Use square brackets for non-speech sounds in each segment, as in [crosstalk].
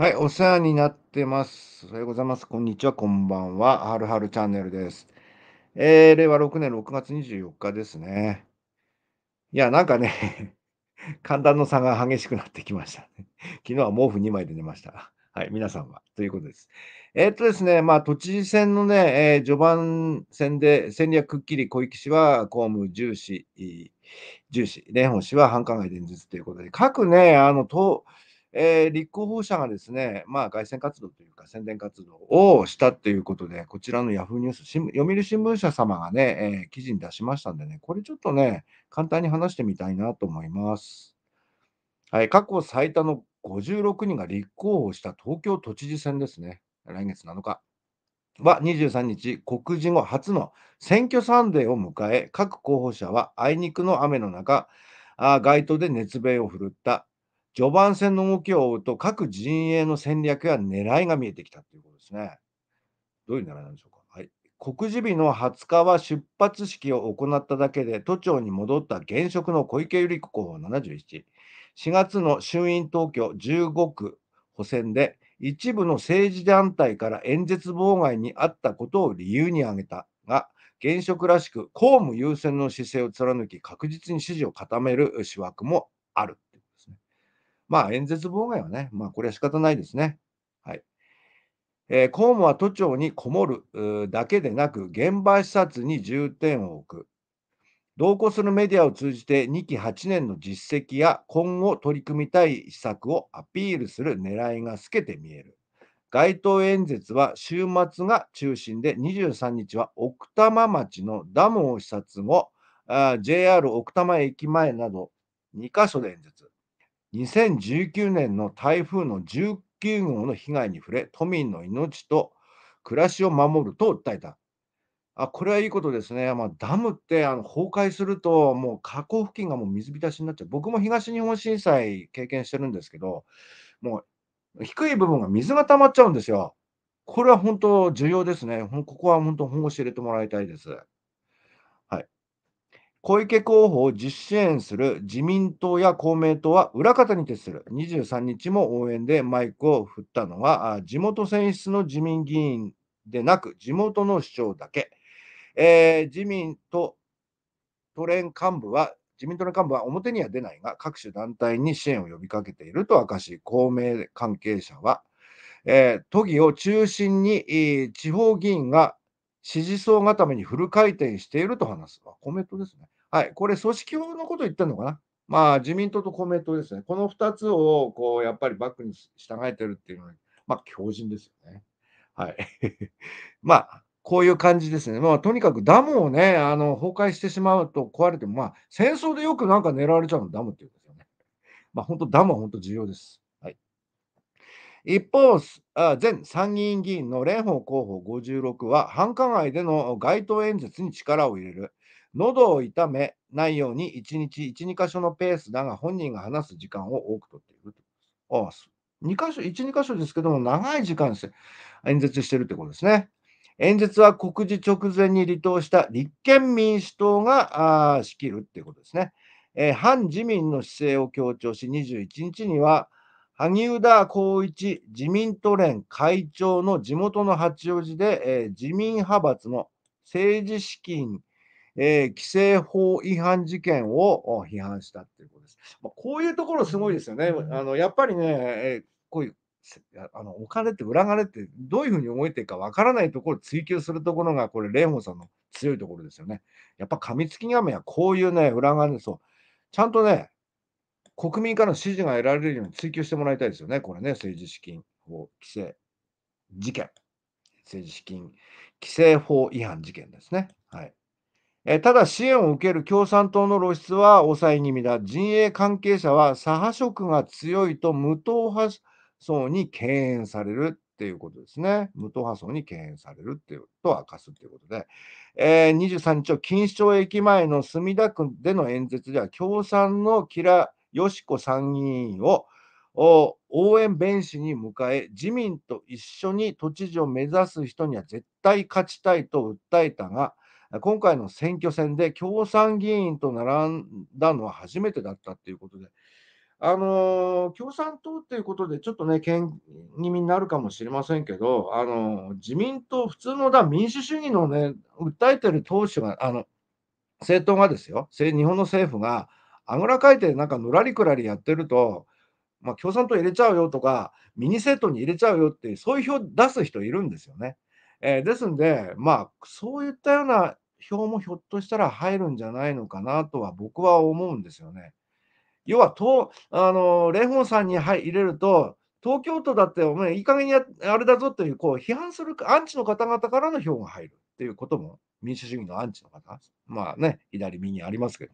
はい、お世話になってます。おはようございます。こんにちは、こんばんは。はるはるチャンネルです。えー、令和6年6月24日ですね。いや、なんかね、[laughs] 寒暖の差が激しくなってきました、ね。昨日は毛布2枚で寝ました。はい、皆さんは。ということです。えー、っとですね、まあ、都知事選のね、えー、序盤戦で戦略くっきり小池氏は公務重視、重視、蓮舫氏は繁華街伝説ということで、各ね、あの、党、えー、立候補者がですね、まあ、外宣活動というか宣伝活動をしたということで、こちらのヤフーニュース、読売新聞社様がね、えー、記事に出しましたんでね、これちょっとね、簡単に話してみたいなと思います。はい、過去最多の56人が立候補した東京都知事選ですね、来月7日は23日、告示後初の選挙サンデーを迎え、各候補者はあいにくの雨の中、あ街頭で熱弁を振るった序盤戦の動きを追うと、各陣営の戦略や狙いが見えてきたということですね。どういう狙いなんでしょうか。はい、告示日の20日は出発式を行っただけで、都庁に戻った現職の小池百合子候補71、4月の衆院東京15区補選で、一部の政治団体から演説妨害にあったことを理由に挙げたが、現職らしく公務優先の姿勢を貫き、確実に支持を固める思惑もあるまあ、演説妨害はね、まあ、これは仕方ないですね。はい。えー、公務は都庁にこもるだけでなく、現場視察に重点を置く。同行するメディアを通じて2期8年の実績や今後取り組みたい施策をアピールする狙いが透けて見える。街頭演説は週末が中心で23日は奥多摩町のダムを視察後、JR 奥多摩駅前など2か所で演説。2019年の台風の19号の被害に触れ、都民の命と暮らしを守ると訴えた。あこれはいいことですね。まあ、ダムってあの崩壊すると、もう河口付近がもう水浸しになっちゃう。僕も東日本震災経験してるんですけど、もう低い部分が水が溜まっちゃうんですよ。これは本当重要ですね。ここは本当本腰入れてもらいたいです。小池候補を実支援する自民党や公明党は裏方に徹する。23日も応援でマイクを振ったのは、地元選出の自民議員でなく、地元の市長だけ。えー、自民党都連幹部は、自民党の幹部は表には出ないが、各種団体に支援を呼びかけていると明かし、公明関係者は、えー、都議を中心に、地方議員が支持層固めにフル回転していると話す。コメントですね。はい。これ、組織法のこと言ってるのかなまあ、自民党と公明党ですね。この2つを、こう、やっぱりバックに従えてるっていうのは、まあ、強靭ですよね。はい。[laughs] まあ、こういう感じですね。まあ、とにかくダムをね、あの、崩壊してしまうと壊れても、まあ、戦争でよくなんか狙われちゃうの、ダムっていうんですよね。まあ、本当、ダムは本当重要です。一方、前参議院議員の蓮舫候補56は、繁華街での街頭演説に力を入れる。喉を痛めないように1日1、2箇所のペースだが、本人が話す時間を多くとっているあ2箇所、1、2箇所ですけども、長い時間演説してるってことですね。演説は告示直前に離党した立憲民主党が仕切るってことですね。えー、反自民の姿勢を強調し、21日には、萩生田光一自民都連会長の地元の八王子で、えー、自民派閥の政治資金、えー、規制法違反事件を批判したということです。まあ、こういうところすごいですよね。あのやっぱりね、えー、こういうあのお金って裏金ってどういうふうに動いてるかわからないところを追求するところがこれ蓮舫さんの強いところですよね。やっぱ噛みつき面はこういうね裏金そうちゃんとね国民からの支持が得られるように追求してもらいたいですよね、これね、政治資金法規制事件、政治資金規正法違反事件ですね。はいえただ、支援を受ける共産党の露出は抑え気味だ、陣営関係者は左派色が強いと無党派層に敬遠されるっていうことですね。無党派層に敬遠されるっていうと明かすということで、えー、23日、錦糸町駅前の墨田区での演説では、共産のキラしこ参議院を応援弁士に迎え、自民と一緒に都知事を目指す人には絶対勝ちたいと訴えたが、今回の選挙戦で共産議員と並んだのは初めてだったということで、あの共産党っていうことで、ちょっとね、県気味になるかもしれませんけど、あの自民党、普通のだ民主主義のね、訴えてる党首が、あの政党がですよ、日本の政府が、あぐらかいてなんかのらりくらりやってると、まあ、共産党入れちゃうよとか、ミニ政党に入れちゃうよって、そういう票出す人いるんですよね。えー、ですんで、まあ、そういったような票もひょっとしたら入るんじゃないのかなとは僕は思うんですよね。要は、とあの蓮舫さんに入れると、東京都だってお前いい加減にあれだぞというこう批判するアンチの方々からの票が入るっていうことも民主主義のアンチの方、まあね、左右にありますけど。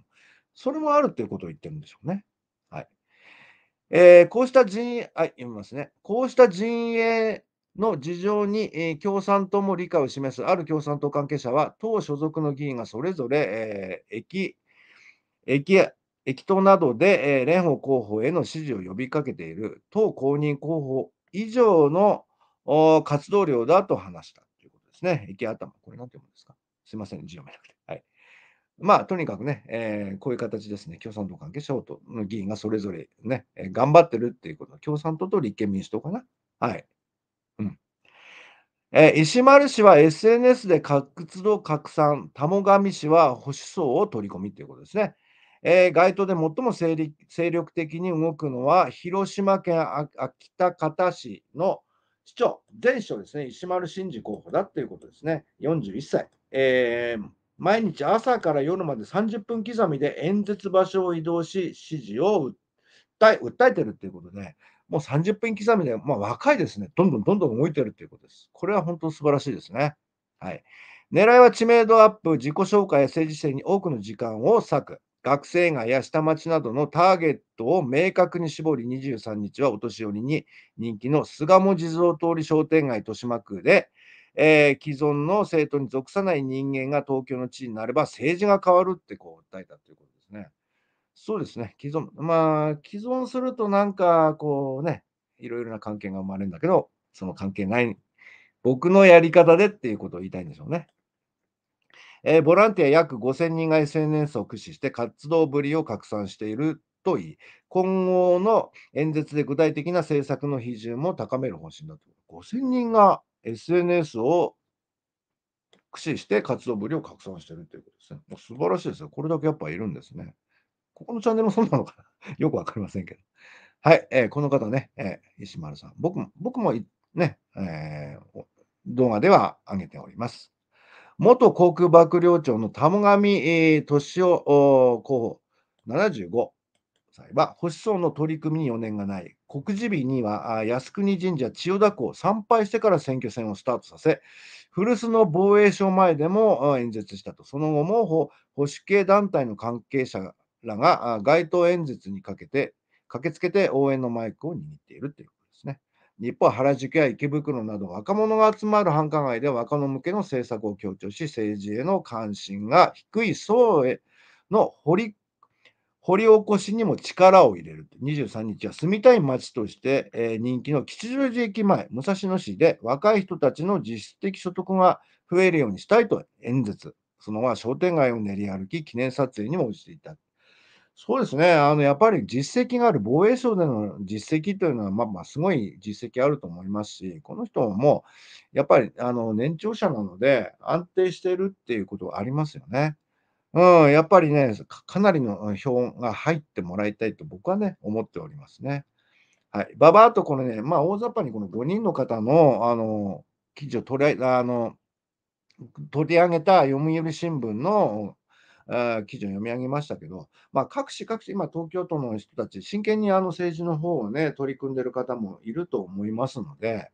それもあるということを言ってるんでしょうね。はい。えー、こうした陣営、はい、読みますね。こうした陣営の事情に、えー、共産党も理解を示す、ある共産党関係者は、党所属の議員がそれぞれ、えー、駅、駅、駅頭などで、えー、蓮舫候補への支持を呼びかけている、党公認候補以上の活動量だと話したということですね。駅頭、これなんて読むんですかすいません、字読めなくて。はい。まあ、とにかくね、えー、こういう形ですね、共産党関係者と議員がそれぞれね、えー、頑張ってるっていうこと、共産党と立憲民主党かな。はい。うん。えー、石丸氏は SNS で活動拡散、田母上氏は保守層を取り込みということですね。えー、街頭で最も精力的に動くのは、広島県秋田方市の市長、前市長ですね、石丸真二候補だっていうことですね。41歳。えー毎日朝から夜まで30分刻みで演説場所を移動し、支持を訴え訴えてるっていうことで、もう30分刻みで、まあ、若いですね、どんどんどんどん動いてるっていうことです。これは本当素晴らしいですね。はい、狙いは知名度アップ、自己紹介や政治性に多くの時間を割く。学生街や下町などのターゲットを明確に絞り、23日はお年寄りに人気の巣鴨地蔵通り商店街豊島区で、えー、既存の政党に属さない人間が東京の地になれば政治が変わるってこう訴えたということですね。そうですね、既存。まあ、既存するとなんかこうね、いろいろな関係が生まれるんだけど、その関係ない、僕のやり方でっていうことを言いたいんでしょうね。えー、ボランティア約5000人が SNS を駆使して活動ぶりを拡散しているといい、今後の演説で具体的な政策の比重も高める方針だと。5000人が SNS を駆使して活動ぶりを拡散してるということですね。もう素晴らしいですよ。これだけやっぱいるんですね。ここのチャンネルもそうなのかな [laughs] よくわかりませんけど。はい、えー、この方ね、えー、石丸さん。僕も、僕もね、えー、動画では上げております。元航空幕僚長の田上俊夫候補75。は保守層の取り組みに余念がない。告示日には靖国神社千代田区を参拝してから選挙戦をスタートさせ、古巣の防衛省前でも演説したと。その後も保守系団体の関係者らが街頭演説にかけて駆けつけて応援のマイクを握っているということですね。日本原宿や池袋など若者が集まる繁華街で若者向けの政策を強調し、政治への関心が低い層への掘り掘り起こしにも力を入れる。23日は住みたい街として、えー、人気の吉祥寺駅前、武蔵野市で若い人たちの実質的所得が増えるようにしたいと演説。そのは商店街を練り歩き、記念撮影にも応じていた。そうですね、あのやっぱり実績がある、防衛省での実績というのは、まあ、まあすごい実績あると思いますし、この人もやっぱりあの年長者なので、安定しているっていうことはありますよね。うん、やっぱりね、かかなりの票が入ってもらいたいと僕はね、思っておりますね。はい。ばばアとこのね、まあ、大雑把にこの5人の方の、あの、記事を取りあの取り上げた読売新聞の記事を読み上げましたけど、まあ、各種各種、今、東京都の人たち、真剣にあの政治の方をね、取り組んでる方もいると思いますので、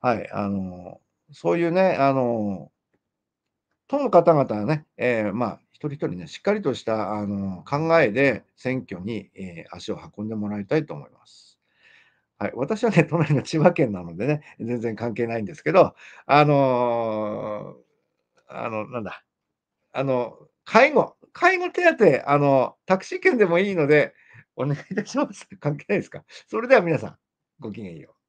はい、あのそういうね、あの都の方々はね、えー、まあ、一人一人ね、しっかりとしたあの考えで選挙に、えー、足を運んでもらいたいと思います。はい、私はね、隣の千葉県なのでね、全然関係ないんですけど、あのー、あの、なんだ、あの、介護、介護手当、あの、タクシー券でもいいので、お願いいたします。関係ないですかそれでは皆さん、ごきげんよう。